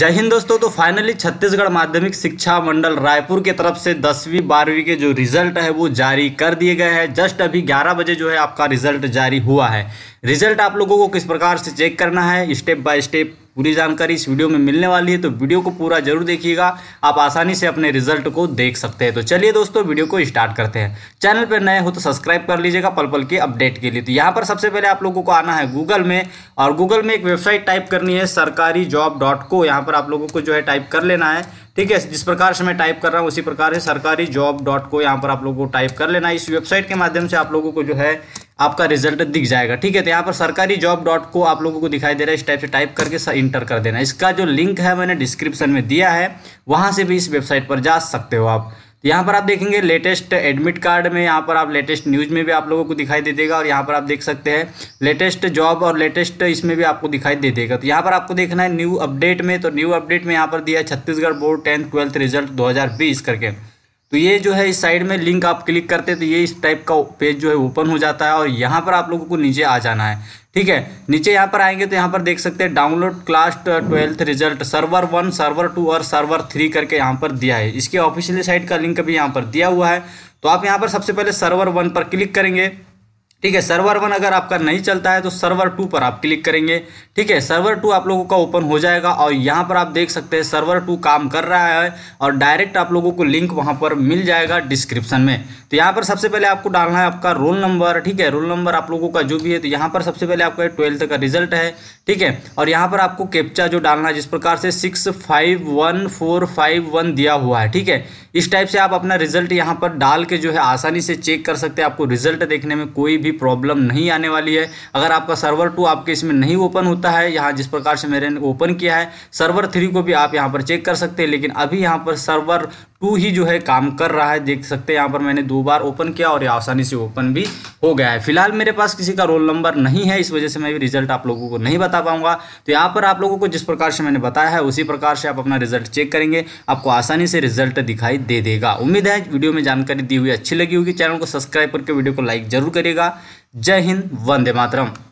जय हिंद दोस्तों तो फाइनली छत्तीसगढ़ माध्यमिक शिक्षा मंडल रायपुर के तरफ से दसवीं बारहवीं के जो रिजल्ट है वो जारी कर दिए गए हैं जस्ट अभी 11 बजे जो है आपका रिजल्ट जारी हुआ है रिजल्ट आप लोगों को किस प्रकार से चेक करना है स्टेप बाय स्टेप पूरी जानकारी इस वीडियो में मिलने वाली है तो वीडियो को पूरा जरूर देखिएगा आप आसानी से अपने रिजल्ट को देख सकते हैं तो चलिए दोस्तों वीडियो को स्टार्ट करते हैं चैनल पर नए हो तो सब्सक्राइब कर लीजिएगा पल पल के अपडेट के लिए तो यहाँ पर सबसे पहले आप लोगों को आना है गूगल में और गूगल में एक वेबसाइट टाइप करनी है सरकारी जॉब डॉट को यहाँ पर आप लोगों को जो है टाइप कर लेना है ठीक है जिस प्रकार से मैं टाइप कर रहा हूँ उसी प्रकार से सरकारी जॉब डॉट को यहाँ पर आप लोगों को टाइप कर लेना है इस वेबसाइट के माध्यम से आप लोगों को जो है आपका रिजल्ट दिख जाएगा ठीक है तो यहाँ पर सरकारी जॉब डॉट को आप लोगों को दिखाई दे रहा है इस टाइप से टाइप करके इंटर कर देना इसका जो लिंक है मैंने डिस्क्रिप्शन में दिया है वहाँ से भी इस वेबसाइट पर जा सकते हो आप तो यहाँ पर आप देखेंगे लेटेस्ट एडमिट कार्ड में यहाँ पर आप लेटेस्ट न्यूज़ में भी आप लोगों को दिखाई दे देगा और यहाँ पर आप देख सकते हैं लेटेस्ट जॉब और लेटेस्ट इसमें भी आपको दिखाई दे देगा तो यहाँ पर आपको देखना है न्यू अपडेट में तो न्यू अपडेट में यहाँ पर दिया Chhattisgarh board tenth twelfth result दो करके तो ये जो है इस साइड में लिंक आप क्लिक करते तो ये इस टाइप का पेज जो है ओपन हो जाता है और यहाँ पर आप लोगों को नीचे आ जाना है ठीक है नीचे यहाँ पर आएंगे तो यहाँ पर देख सकते हैं download class twelfth result server one server two और सर्वर थ्री करके यहाँ पर दिया है इसके ऑफिशियली साइट का लिंक भी यहाँ पर दिया हुआ है तो आप यहाँ पर सबसे पहले सर्वर वन पर क्लिक करेंगे ठीक है सर्वर वन अगर आपका नहीं चलता है तो सर्वर टू पर आप क्लिक करेंगे ठीक है सर्वर टू आप लोगों का ओपन हो जाएगा और यहाँ पर आप देख सकते हैं सर्वर टू काम कर रहा है और डायरेक्ट आप लोगों को लिंक वहाँ पर मिल जाएगा डिस्क्रिप्शन में तो यहाँ पर सबसे पहले आपको डालना है आपका रोल नंबर ठीक है रोल नंबर आप लोगों का जो भी है तो यहाँ पर सबसे पहले आपका ट्वेल्थ का रिजल्ट है ठीक है और यहाँ पर आपको कैप्चा जो डालना है जिस प्रकार से six five one four five one दिया हुआ है ठीक है इस टाइप से आप अपना रिजल्ट यहाँ पर डाल के जो है आसानी से चेक कर सकते हैं आपको रिजल्ट देखने में कोई भी भी प्रॉब्लम नहीं आने वाली है अगर आपका सर्वर टू आपके इसमें नहीं ओपन होता है यहाँ जिस प्रकार से मैंने ओपन किया है सर्वर थ्री को भी आप यहाँ पर चेक कर सकते हैं लेकिन अभी यहाँ पर सर्वर टू ही जो है काम कर रहा है देख सकते हैं यहाँ पर मैंने दो बार ओपन किया और ये आसानी से ओपन भी हो गया है फिलहाल मेरे पास किसी का रोल नंबर नहीं है इस वजह से मैं भी रिजल्ट आप लोगों को नहीं बता पाऊंगा तो यहाँ पर आप लोगों को जिस प्रकार से मैंने बताया है उसी प्रकार से आप अपना रिजल्ट चेक करेंगे आपको आसानी से रिजल्ट दिखाई दे देगा उम्मीद है वीडियो में जानकारी दी हुई अच्छी लगी होगी चैनल को सब्सक्राइब करके वीडियो को लाइक जरूर करिएगा जय हिंद वंदे मातरम